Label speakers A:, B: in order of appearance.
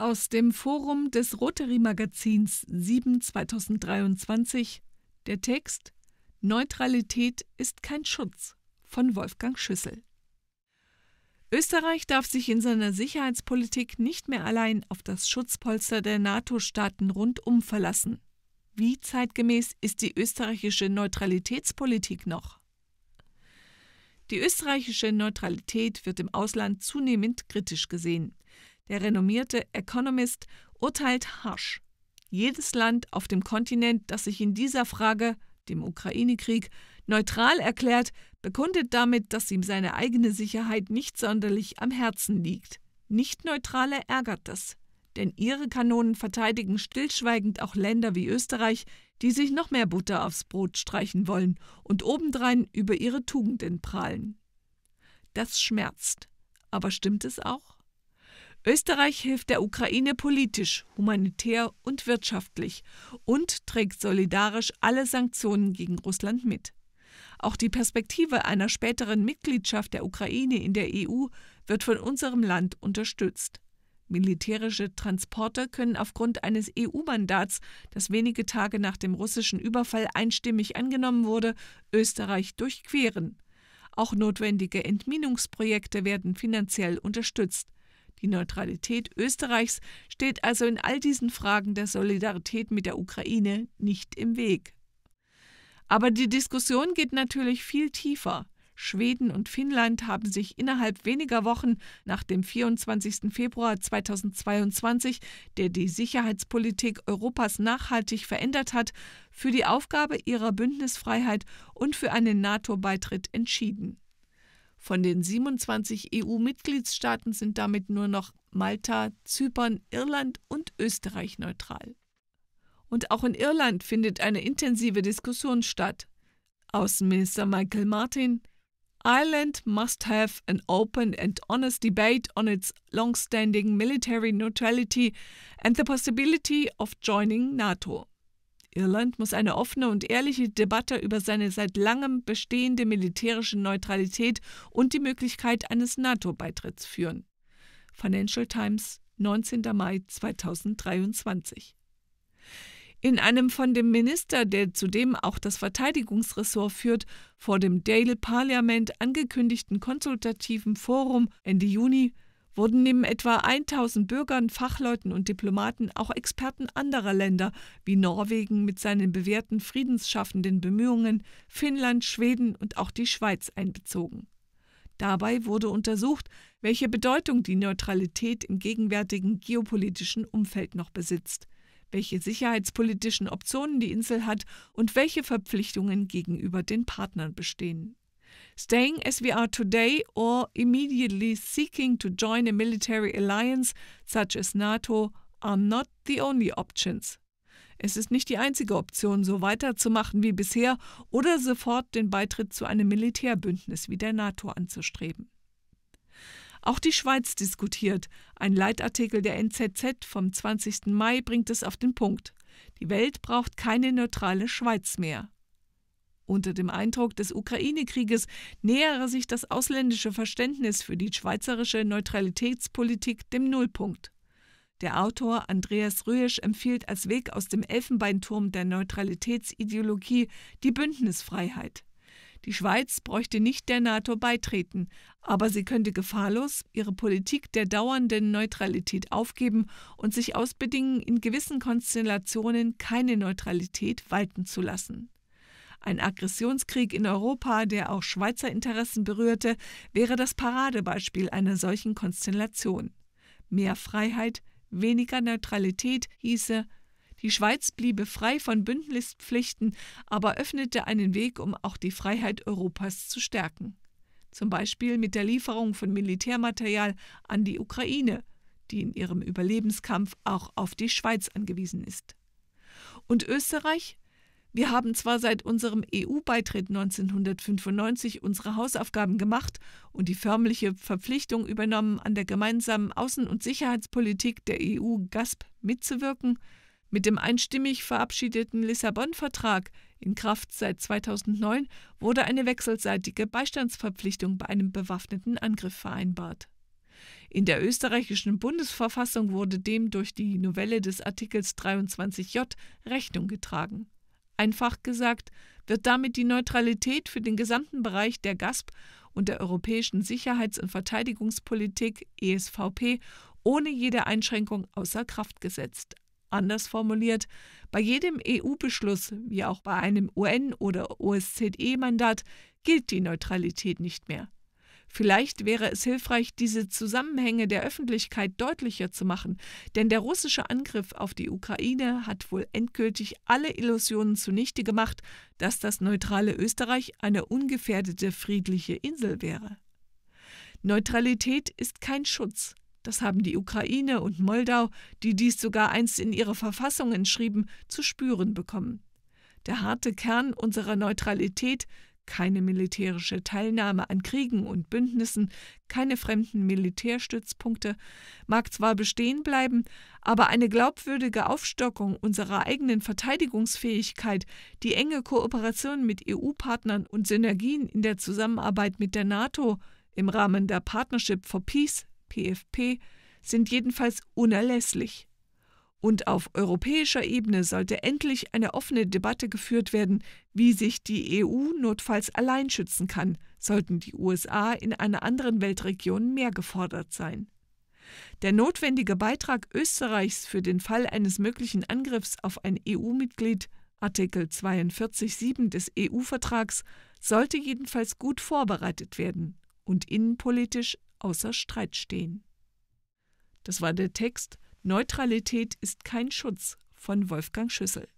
A: Aus dem Forum des Rotary Magazins 7 2023 der Text Neutralität ist kein Schutz von Wolfgang Schüssel. Österreich darf sich in seiner Sicherheitspolitik nicht mehr allein auf das Schutzpolster der NATO-Staaten rundum verlassen. Wie zeitgemäß ist die österreichische Neutralitätspolitik noch? Die österreichische Neutralität wird im Ausland zunehmend kritisch gesehen. Der renommierte Economist urteilt harsch. Jedes Land auf dem Kontinent, das sich in dieser Frage, dem Ukraine-Krieg, neutral erklärt, bekundet damit, dass ihm seine eigene Sicherheit nicht sonderlich am Herzen liegt. Nicht-Neutrale ärgert das, denn ihre Kanonen verteidigen stillschweigend auch Länder wie Österreich, die sich noch mehr Butter aufs Brot streichen wollen und obendrein über ihre Tugenden prahlen. Das schmerzt. Aber stimmt es auch? Österreich hilft der Ukraine politisch, humanitär und wirtschaftlich und trägt solidarisch alle Sanktionen gegen Russland mit. Auch die Perspektive einer späteren Mitgliedschaft der Ukraine in der EU wird von unserem Land unterstützt. Militärische Transporter können aufgrund eines EU-Mandats, das wenige Tage nach dem russischen Überfall einstimmig angenommen wurde, Österreich durchqueren. Auch notwendige Entminungsprojekte werden finanziell unterstützt. Die Neutralität Österreichs steht also in all diesen Fragen der Solidarität mit der Ukraine nicht im Weg. Aber die Diskussion geht natürlich viel tiefer. Schweden und Finnland haben sich innerhalb weniger Wochen nach dem 24. Februar 2022, der die Sicherheitspolitik Europas nachhaltig verändert hat, für die Aufgabe ihrer Bündnisfreiheit und für einen NATO-Beitritt entschieden. Von den 27 EU-Mitgliedstaaten sind damit nur noch Malta, Zypern, Irland und Österreich neutral. Und auch in Irland findet eine intensive Diskussion statt. Außenminister Michael Martin Ireland must have an open and honest debate on its long standing military neutrality and the possibility of joining NATO. Irland muss eine offene und ehrliche Debatte über seine seit langem bestehende militärische Neutralität und die Möglichkeit eines NATO-Beitritts führen. Financial Times, 19. Mai 2023. In einem von dem Minister, der zudem auch das Verteidigungsressort führt, vor dem Daily Parliament angekündigten konsultativen Forum Ende Juni wurden neben etwa 1000 Bürgern, Fachleuten und Diplomaten auch Experten anderer Länder wie Norwegen mit seinen bewährten friedensschaffenden Bemühungen, Finnland, Schweden und auch die Schweiz einbezogen. Dabei wurde untersucht, welche Bedeutung die Neutralität im gegenwärtigen geopolitischen Umfeld noch besitzt, welche sicherheitspolitischen Optionen die Insel hat und welche Verpflichtungen gegenüber den Partnern bestehen. Staying as we are today or immediately seeking to join a military alliance such as NATO are not the only options. Es ist nicht die einzige Option, so weiterzumachen wie bisher oder sofort den Beitritt zu einem Militärbündnis wie der NATO anzustreben. Auch die Schweiz diskutiert. Ein Leitartikel der NZZ vom 20. Mai bringt es auf den Punkt. Die Welt braucht keine neutrale Schweiz mehr. Unter dem Eindruck des Ukraine-Krieges nähere sich das ausländische Verständnis für die schweizerische Neutralitätspolitik dem Nullpunkt. Der Autor Andreas Rüesch empfiehlt als Weg aus dem Elfenbeinturm der Neutralitätsideologie die Bündnisfreiheit. Die Schweiz bräuchte nicht der NATO beitreten, aber sie könnte gefahrlos ihre Politik der dauernden Neutralität aufgeben und sich ausbedingen, in gewissen Konstellationen keine Neutralität walten zu lassen. Ein Aggressionskrieg in Europa, der auch Schweizer Interessen berührte, wäre das Paradebeispiel einer solchen Konstellation. Mehr Freiheit, weniger Neutralität hieße, die Schweiz bliebe frei von Bündnispflichten, aber öffnete einen Weg, um auch die Freiheit Europas zu stärken. Zum Beispiel mit der Lieferung von Militärmaterial an die Ukraine, die in ihrem Überlebenskampf auch auf die Schweiz angewiesen ist. Und Österreich wir haben zwar seit unserem EU-Beitritt 1995 unsere Hausaufgaben gemacht und die förmliche Verpflichtung übernommen, an der gemeinsamen Außen- und Sicherheitspolitik der EU-GASP mitzuwirken, mit dem einstimmig verabschiedeten Lissabon-Vertrag in Kraft seit 2009 wurde eine wechselseitige Beistandsverpflichtung bei einem bewaffneten Angriff vereinbart. In der österreichischen Bundesverfassung wurde dem durch die Novelle des Artikels 23j Rechnung getragen. Einfach gesagt wird damit die Neutralität für den gesamten Bereich der GASP und der europäischen Sicherheits- und Verteidigungspolitik ESVP ohne jede Einschränkung außer Kraft gesetzt. Anders formuliert, bei jedem EU-Beschluss, wie auch bei einem UN- oder OSZE-Mandat, gilt die Neutralität nicht mehr. Vielleicht wäre es hilfreich, diese Zusammenhänge der Öffentlichkeit deutlicher zu machen, denn der russische Angriff auf die Ukraine hat wohl endgültig alle Illusionen zunichte gemacht, dass das neutrale Österreich eine ungefährdete friedliche Insel wäre. Neutralität ist kein Schutz, das haben die Ukraine und Moldau, die dies sogar einst in ihre Verfassungen schrieben, zu spüren bekommen. Der harte Kern unserer Neutralität keine militärische Teilnahme an Kriegen und Bündnissen, keine fremden Militärstützpunkte, mag zwar bestehen bleiben, aber eine glaubwürdige Aufstockung unserer eigenen Verteidigungsfähigkeit, die enge Kooperation mit EU-Partnern und Synergien in der Zusammenarbeit mit der NATO im Rahmen der Partnership for Peace, PFP, sind jedenfalls unerlässlich. Und auf europäischer Ebene sollte endlich eine offene Debatte geführt werden, wie sich die EU notfalls allein schützen kann, sollten die USA in einer anderen Weltregion mehr gefordert sein. Der notwendige Beitrag Österreichs für den Fall eines möglichen Angriffs auf ein EU-Mitglied Artikel 42.7 des EU-Vertrags sollte jedenfalls gut vorbereitet werden und innenpolitisch außer Streit stehen. Das war der Text Neutralität ist kein Schutz von Wolfgang Schüssel.